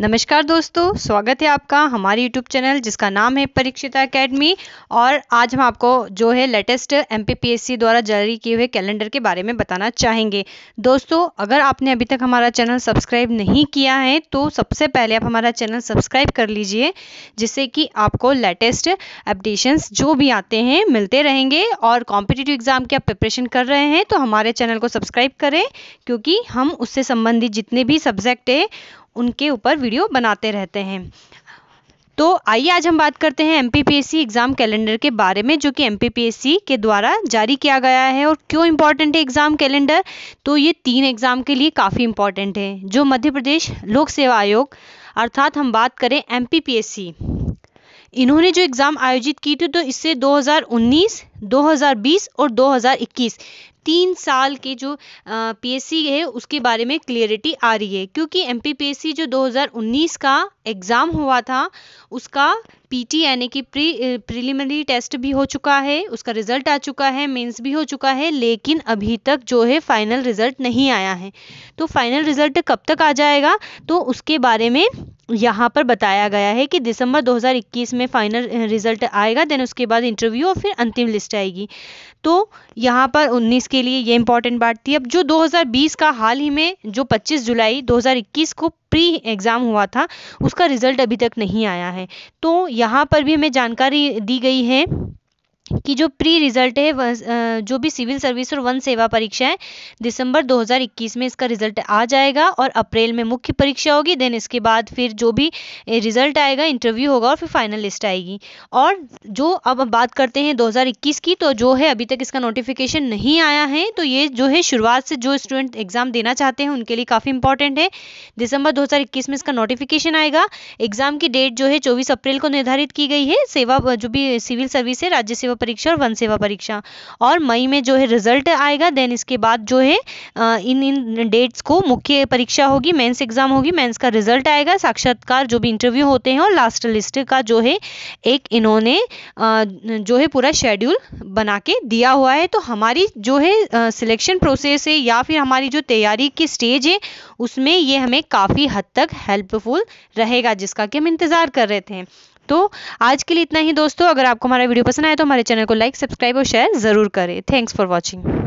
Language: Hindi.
नमस्कार दोस्तों स्वागत है आपका हमारे YouTube चैनल जिसका नाम है परीक्षिता एकेडमी और आज हम आपको जो है लेटेस्ट एम द्वारा जारी किए हुए कैलेंडर के बारे में बताना चाहेंगे दोस्तों अगर आपने अभी तक हमारा चैनल सब्सक्राइब नहीं किया है तो सबसे पहले आप हमारा चैनल सब्सक्राइब कर लीजिए जिससे कि आपको लेटेस्ट अपडेशंस जो भी आते हैं मिलते रहेंगे और कॉम्पिटेटिव एग्ज़ाम की आप प्रिपरेशन कर रहे हैं तो हमारे चैनल को सब्सक्राइब करें क्योंकि हम उससे संबंधित जितने भी सब्जेक्ट हैं उनके ऊपर वीडियो बनाते रहते हैं तो आइए आज हम बात करते हैं एम एग्ज़ाम कैलेंडर के बारे में जो कि एम के द्वारा जारी किया गया है और क्यों इम्पॉर्टेंट है एग्ज़ाम कैलेंडर तो ये तीन एग्ज़ाम के लिए काफ़ी इम्पॉर्टेंट है जो मध्य प्रदेश लोक सेवा आयोग अर्थात हम बात करें एम इन्होंने जो एग्ज़ाम आयोजित की थी तो इससे 2019, 2020 और 2021 तीन साल के जो पीएससी है उसके बारे में क्लियरिटी आ रही है क्योंकि एमपीपीएससी जो 2019 का एग्ज़ाम हुआ था उसका पीटी यानी कि प्री प्रिलिमिनरी टेस्ट भी हो चुका है उसका रिजल्ट आ चुका है मेंस भी हो चुका है लेकिन अभी तक जो है फाइनल रिजल्ट नहीं आया है तो फाइनल रिजल्ट कब तक आ जाएगा तो उसके बारे में यहाँ पर बताया गया है कि दिसंबर 2021 में फाइनल रिजल्ट आएगा देन उसके बाद इंटरव्यू और फिर अंतिम लिस्ट आएगी तो यहाँ पर 19 के लिए ये इंपॉर्टेंट बात थी अब जो 2020 का हाल ही में जो 25 जुलाई 2021 को प्री एग्ज़ाम हुआ था उसका रिज़ल्ट अभी तक नहीं आया है तो यहाँ पर भी हमें जानकारी दी गई है की जो प्री रिजल्ट है जो भी सिविल सर्विस और वन सेवा परीक्षा है दिसंबर 2021 में इसका रिजल्ट आ जाएगा और अप्रैल में मुख्य परीक्षा होगी देन इसके बाद फिर जो भी रिजल्ट आएगा इंटरव्यू होगा और फिर फाइनल लिस्ट आएगी और जो अब बात करते हैं 2021 की तो जो है अभी तक इसका नोटिफिकेशन नहीं आया है तो ये जो है शुरुआत से जो स्टूडेंट एग्जाम देना चाहते हैं उनके लिए काफ़ी इंपॉर्टेंट है दिसंबर दो में इसका नोटिफिकेशन आएगा एग्जाम की डेट जो है चौबीस अप्रैल को निर्धारित की गई है सेवा जो भी सिविल सर्विस है राज्य सेवा सेवा परीक्षा और वन सेवा परीक्षा और मई में जो है रिजल्ट आएगा देन इसके बाद जो है इन इन डेट्स को मुख्य परीक्षा होगी मेंस एग्जाम होगी मेंस का रिजल्ट आएगा साक्षात्कार जो भी इंटरव्यू होते हैं और लास्ट लिस्ट का जो है एक इन्होंने जो है पूरा शेड्यूल बना के दिया हुआ है तो हमारी जो है सिलेक्शन प्रोसेस है या फिर हमारी जो तैयारी की स्टेज है उसमें ये हमें काफ़ी हद तक हेल्पफुल रहेगा जिसका कि हम इंतज़ार कर रहे थे तो आज के लिए इतना ही दोस्तों अगर आपको हमारा वीडियो पसंद आए तो हमारे चैनल को लाइक सब्सक्राइब और शेयर ज़रूर करें थैंक्स फॉर वॉचिंग